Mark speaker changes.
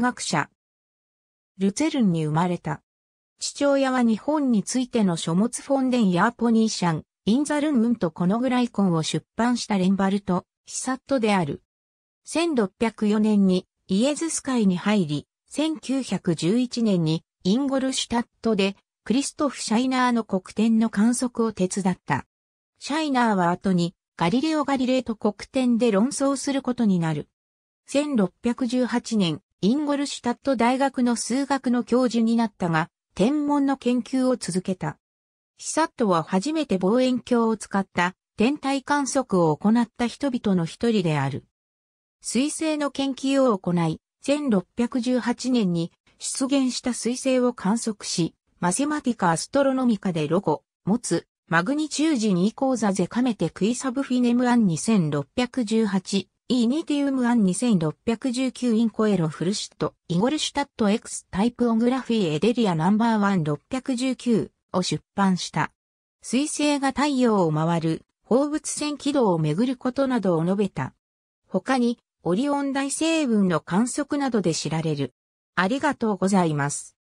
Speaker 1: 学者。ルツェルンに生まれた。父親は日本についての書物フォンデンやポニーシャン、インザルンウンとこのぐらいコンを出版したレンバルト、ヒサットである。1604年にイエズス会に入り、1911年にインゴルシュタットでクリストフ・シャイナーの黒点の観測を手伝った。シャイナーは後にガリレオ・ガリレイと黒点で論争することになる。1618年、インゴルシュタット大学の数学の教授になったが、天文の研究を続けた。ヒサットは初めて望遠鏡を使った天体観測を行った人々の一人である。水星の研究を行い、1618年に出現した水星を観測し、マセマティカ・アストロノミカでロゴ、持つ、マグニチュージコーザゼカメテクイサブフィネムアン2618イニティウムアン2619インコエロフルシット、イゴルシュタット X タイプオグラフィーエデリアナンバー1619を出版した。水星が太陽を回る、放物線軌道をめぐることなどを述べた。他に、オリオン大星雲の観測などで知られる。ありがとうございます。